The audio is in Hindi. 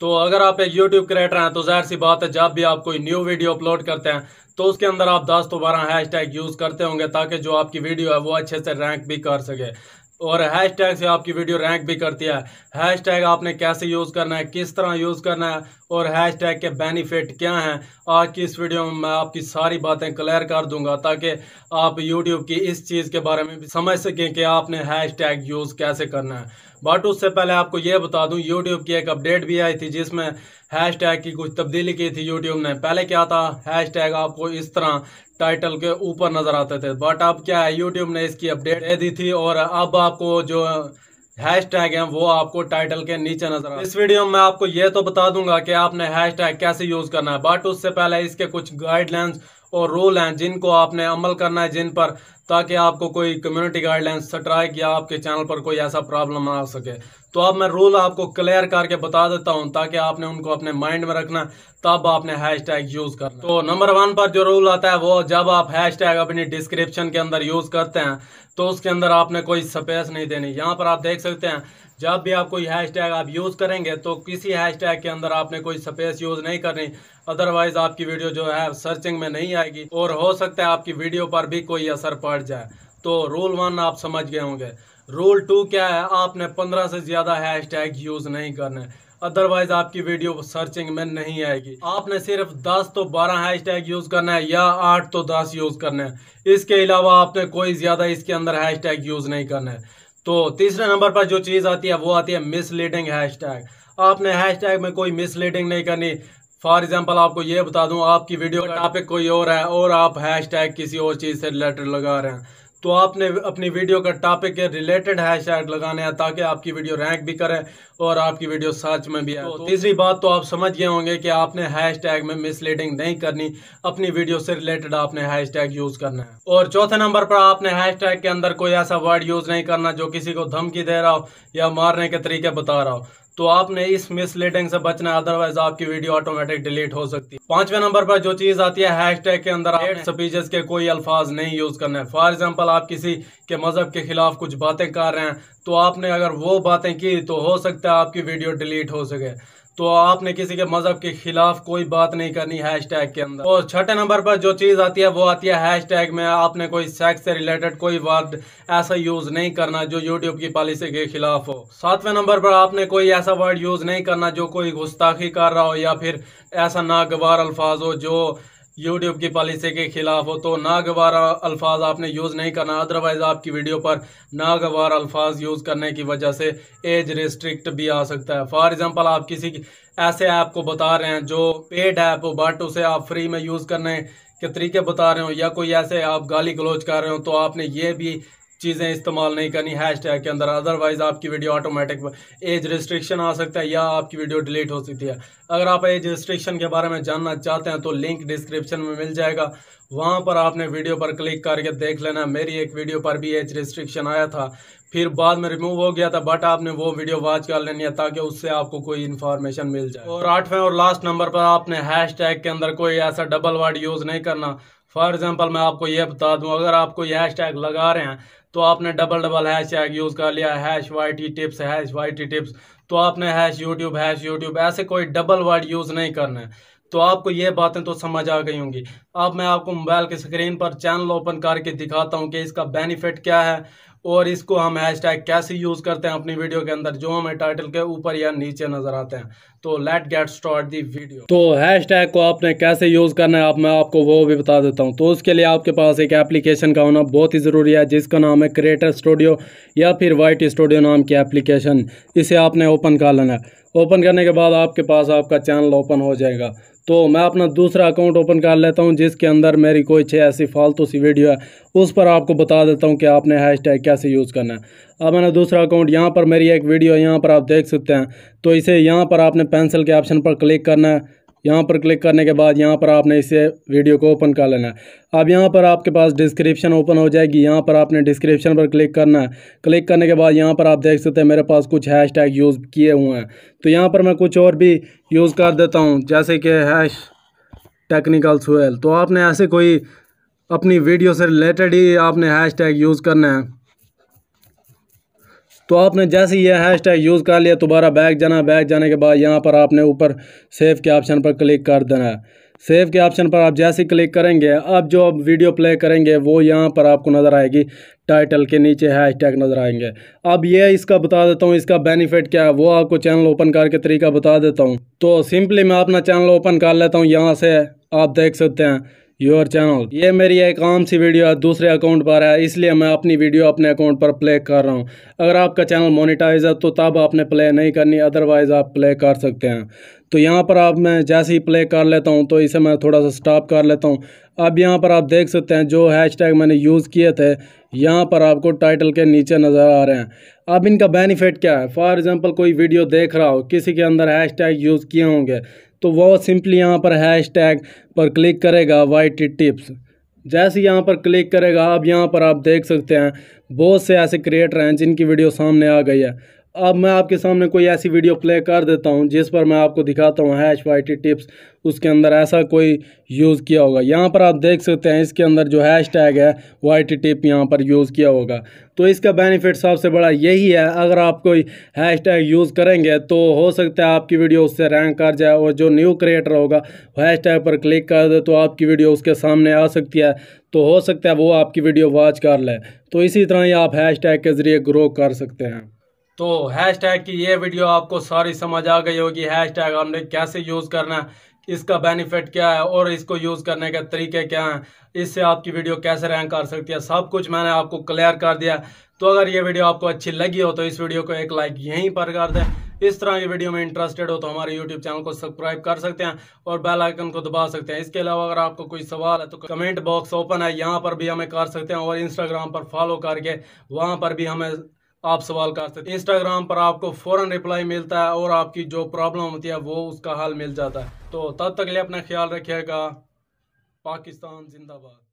तो अगर आप एक यूट्यूब क्रिएटर हैं तो जाहिर सी बात है जब भी आप कोई न्यू वीडियो अपलोड करते हैं तो उसके अंदर आप दस तो बारह हैश टैग यूज़ करते होंगे ताकि जो आपकी वीडियो है वो अच्छे से रैंक भी कर सके और हैशटैग से आपकी वीडियो रैंक भी करती है हैशटैग आपने कैसे यूज़ करना है किस तरह यूज़ करना है और हैशटैग के बेनिफिट क्या हैं आज की इस वीडियो में मैं आपकी सारी बातें क्लियर कर दूंगा ताकि आप यूट्यूब की इस चीज़ के बारे में भी समझ सकें कि आपने हैशटैग यूज़ कैसे करना है बट उससे पहले आपको यह बता दूँ यूट्यूब की एक अपडेट भी आई थी जिसमें हैश टैग की कुछ तब्दीली की थी यूट्यूब ने पहले क्या था हैश टैग आपको इस तरह टाइटल के ऊपर नजर आते थे बट अब क्या है यूट्यूब ने इसकी अपडेट दे दी थी और अब आपको जो हैश टैग है वो आपको टाइटल के नीचे नजर आ इस वीडियो में मैं आपको ये तो बता दूंगा कि आपने हैश टैग कैसे यूज करना है बट उससे पहले इसके कुछ गाइडलाइंस और रूल हैं जिनको आपने अमल करना है जिन पर ताकि आपको कोई कम्युनिटी गाइडलाइन स्ट्राइक या आपके चैनल पर कोई ऐसा प्रॉब्लम आ सके तो अब मैं रूल आपको क्लियर करके बता देता हूं ताकि आपने उनको अपने माइंड में रखना तब आपने हैशटैग यूज करना तो नंबर वन पर जो रूल आता है वो जब आप हैशटैग अपनी डिस्क्रिप्शन के अंदर यूज करते हैं तो उसके अंदर आपने कोई स्पेस नहीं देनी यहाँ पर आप देख सकते हैं जब भी आप कोई हैशटैग आप यूज़ करेंगे तो किसी हैशटैग के अंदर आपने कोई स्पेस यूज़ नहीं करनी अदरवाइज आपकी वीडियो जो है सर्चिंग में नहीं आएगी और हो सकता है आपकी वीडियो पर भी कोई असर पड़े बढ़ जाए तो रोल वन आप समझ गए होंगे रोल टू क्या है आपने पंद्रह से ज़्यादा हैशटैग यूज़ नहीं करने अदरवाइज आपकी वीडियो सर्चिंग में नहीं आएगी आपने सिर्फ 10 तो 12 हैशटैग यूज़ करना है या 8 तो 10 यूज़ करना है इसके अलावा आपने कोई ज़्यादा इसके अंदर हैशटैग यूज़ नहीं करना है तो तीसरे नंबर पर जो चीज़ आती है वो आती है मिसलीडिंग हैशटैग आपने हैशटैग में कोई मिसलीडिंग नहीं करनी फॉर एग्जाम्पल आपको ये बता दूं आपकी वीडियो का टॉपिक कोई और है और आप हैशटैग किसी और चीज़ से रिलेटेड लगा रहे हैं तो आपने अपनी वीडियो का टॉपिक के रिलेटेड हैशटैग लगाने हैं ताकि आपकी वीडियो रैंक भी करे और आपकी वीडियो सर्च में भी आए तो तीसरी बात तो आप समझ गए होंगे कि आपने हैशटैग में मिसलीडिंग नहीं करनी अपनी वीडियो से रिलेटेड आपने हैशटैग यूज करना है और चौथे नंबर पर आपने हैशटैग के अंदर कोई ऐसा वर्ड यूज नहीं करना जो किसी को धमकी दे रहा हो या मारने के तरीके बता रहा हो तो आपने इस मिसलीडिंग से बचना अदरवाइज आपकी वीडियो ऑटोमेटिक डिलीट हो सकती है पांचवें नंबर पर जो चीज आती है हैशटैग के अंदर स्पीचेस के कोई अल्फाज नहीं यूज करने फॉर एग्जाम्पल आप किसी के मजहब के खिलाफ कुछ बातें कर रहे हैं तो आपने अगर वो बातें की तो हो सकता है आपकी वीडियो डिलीट हो सके तो आपने किसी के मजहब के खिलाफ कोई बात नहीं करनी हैश टैग के अंदर और छठे नंबर पर जो चीज़ आती है वो आती है हैश टैग में आपने कोई सेक्स से रिलेटेड कोई वर्ड ऐसा यूज़ नहीं करना जो यूट्यूब की पॉलिसी के खिलाफ हो सातवें नंबर पर आपने कोई ऐसा वर्ड यूज़ नहीं करना जो कोई गुस्ताखी कर रहा हो या फिर ऐसा नागवार अल्फाज हो जो यूट्यूब की पॉलिसी के खिलाफ हो तो नागवार अल्फाज आपने यूज़ नहीं करना अदरवाइज़ आपकी वीडियो पर नागवार अल्फाज यूज़ करने की वजह से एज रिस्ट्रिक्ट भी आ सकता है फॉर एग्जांपल आप किसी ऐसे ऐप को बता रहे हैं जो पेड ऐप हो बट उसे आप फ्री में यूज़ करने के तरीके बता रहे हो या कोई ऐसे आप गाली गलोच कर रहे हो तो आपने ये भी चीज़ें इस्तेमाल नहीं करनी हैश टैग के अंदर अदरवाइज़ आपकी वीडियो ऑटोमेटिक एज रिस्ट्रिक्शन आ सकता है या आपकी वीडियो डिलीट हो सकती है अगर आप एज रिस्ट्रिक्शन के बारे में जानना चाहते हैं तो लिंक डिस्क्रिप्शन में मिल जाएगा वहाँ पर आपने वीडियो पर क्लिक करके देख लेना मेरी एक वीडियो पर भी एज रिस्ट्रिक्शन आया था फिर बाद में रिमूव हो गया था बट आपने वो वीडियो वॉच कर लेनी है ताकि उससे आपको कोई इन्फॉर्मेशन मिल जाए और आठवें और लास्ट नंबर पर आपने हैश टैग के अंदर कोई ऐसा डबल वर्ड यूज़ नहीं करना फॉर एग्ज़ाम्पल मैं आपको ये बता दूं अगर आपको ये हैश टैग लगा रहे हैं तो आपने double double hash tag use कर लिया hash Y T tips hash Y T tips तो आपने हैश यूट्यूब हैश यूट्यूब ऐसे कोई डबल वर्ड यूज़ नहीं करना है तो आपको ये बातें तो समझ आ गई होंगी अब मैं आपको मोबाइल के स्क्रीन पर चैनल ओपन करके दिखाता हूँ कि इसका बेनिफिट क्या है और इसको हम हैशटैग कैसे यूज़ करते हैं अपनी वीडियो के अंदर जो हमें टाइटल के ऊपर या नीचे नज़र आते हैं तो let get start the video तो हैशटैग को आपने कैसे यूज़ करना है आप मैं आपको वो भी बता देता हूँ तो उसके लिए आपके पास एक एप्लीकेशन का होना बहुत ही ज़रूरी है जिसका नाम है क्रिएटर स्टूडियो या फिर वाइट स्टूडियो नाम की एप्लीकेशन इसे आपने ओपन कर लेना है ओपन करने के बाद आपके पास आपका चैनल ओपन हो जाएगा तो मैं अपना दूसरा अकाउंट ओपन कर लेता हूँ जिसके अंदर मेरी कोई छः ऐसी फालतू सी वीडियो है उस पर आपको बता देता हूँ कि आपने हैशटैग कैसे यूज़ करना है अब मैंने दूसरा अकाउंट यहाँ पर मेरी एक वीडियो यहाँ पर आप देख सकते हैं तो इसे यहाँ पर आपने पेंसिल के ऑप्शन पर क्लिक करना है यहाँ पर क्लिक करने के बाद यहाँ पर आपने इसे वीडियो को ओपन कर लेना है अब यहाँ पर आपके पास डिस्क्रिप्शन ओपन हो जाएगी यहाँ पर आपने डिस्क्रिप्शन पर क्लिक करना है क्लिक करने के बाद यहाँ पर आप देख सकते हैं मेरे पास कुछ हैश टैग यूज़ किए हुए हैं तो यहाँ पर मैं कुछ और भी यूज़ कर देता हूँ जैसे कि हैश टेक्निकल सुल तो आपने ऐसे कोई अपनी वीडियो से रिलेटेड ही आपने हैश टैग यूज़ करना है तो आपने जैसे ये हैश टैग यूज़ कर लिया दोबारा बैग जाना बैग जाने के बाद यहाँ पर आपने ऊपर सेव के ऑप्शन पर क्लिक कर देना है सेव के ऑप्शन पर आप जैसे क्लिक करेंगे अब जो आप वीडियो प्ले करेंगे वो यहाँ पर आपको नज़र आएगी टाइटल के नीचे हैश टैग नज़र आएंगे अब ये इसका बता देता हूँ इसका बेनिफिट क्या है वो आपको चैनल ओपन करके तरीका बता देता हूँ तो सिंपली मैं अपना चैनल ओपन कर लेता हूँ यहाँ से आप देख सकते हैं योर चैनल ये मेरी एक आम सी वीडियो है दूसरे अकाउंट पर है इसलिए मैं अपनी वीडियो अपने अकाउंट पर प्ले कर रहा हूँ अगर आपका चैनल मोनिटाइज है तो तब आपने प्ले नहीं करनी अदरवाइज़ आप प्ले कर सकते हैं तो यहाँ पर आप मैं जैसे ही प्ले कर लेता हूँ तो इसे मैं थोड़ा सा स्टॉप कर लेता हूँ अब यहाँ पर आप देख सकते हैं जो टैग मैंने यूज़ किए थे यहाँ पर आपको टाइटल के नीचे नज़र आ रहे हैं अब इनका बेनिफिट क्या है फॉर एग्ज़ाम्पल कोई वीडियो देख रहा हो किसी के अंदर टैग यूज़ किए होंगे तो वो सिंपली यहाँ पर हैश टैग पर क्लिक करेगा वाई टिप्स जैसे यहाँ पर क्लिक करेगा अब यहाँ पर आप देख सकते हैं बहुत से ऐसे क्रिएटर हैं जिनकी वीडियो सामने आ गई है अब मैं आपके सामने कोई ऐसी वीडियो प्ले कर देता हूं जिस पर मैं आपको दिखाता हूं हैश वाई टी टिप्स उसके अंदर ऐसा कोई यूज़ किया होगा यहाँ पर आप देख सकते हैं इसके अंदर जो हैश टैग है वाई टी टिप यहाँ पर यूज़ किया होगा तो इसका बेनिफिट सबसे बड़ा यही है अगर आप कोई हैश टैग यूज़ करेंगे तो हो सकता है आपकी वीडियो उससे रैंक कर जाए और जो न्यू क्रिएटर होगा हैश टैग पर क्लिक कर दे तो आपकी वीडियो उसके सामने आ सकती है तो हो सकता है वो आपकी वीडियो वॉच कर ले तो इसी तरह ही आप हैश टैग के ज़रिए ग्रो कर सकते हैं तो हैश टैग की ये वीडियो आपको सारी समझ आ गई होगी हैश टैग हमने कैसे यूज़ करना है इसका बेनिफिट क्या है और इसको यूज़ करने के तरीके क्या हैं इससे आपकी वीडियो कैसे रैंक कर सकती है सब कुछ मैंने आपको क्लियर कर दिया तो अगर ये वीडियो आपको अच्छी लगी हो तो इस वीडियो को एक लाइक यहीं पर कर दें इस तरह की वीडियो में इंटरेस्टेड हो तो हमारे यूट्यूब चैनल को सब्सक्राइब कर सकते हैं और बेल आइकन को दबा सकते हैं इसके अलावा अगर आपको कोई सवाल है तो कमेंट बॉक्स ओपन है यहाँ पर भी हमें कर सकते हैं और इंस्टाग्राम पर फॉलो करके वहाँ पर भी हमें आप सवाल कर सकते हैं इंस्टाग्राम पर आपको फ़ौरन रिप्लाई मिलता है और आपकी जो प्रॉब्लम होती है वो उसका हल मिल जाता है तो तब तक लिए अपना ख्याल रखिएगा पाकिस्तान जिंदाबाद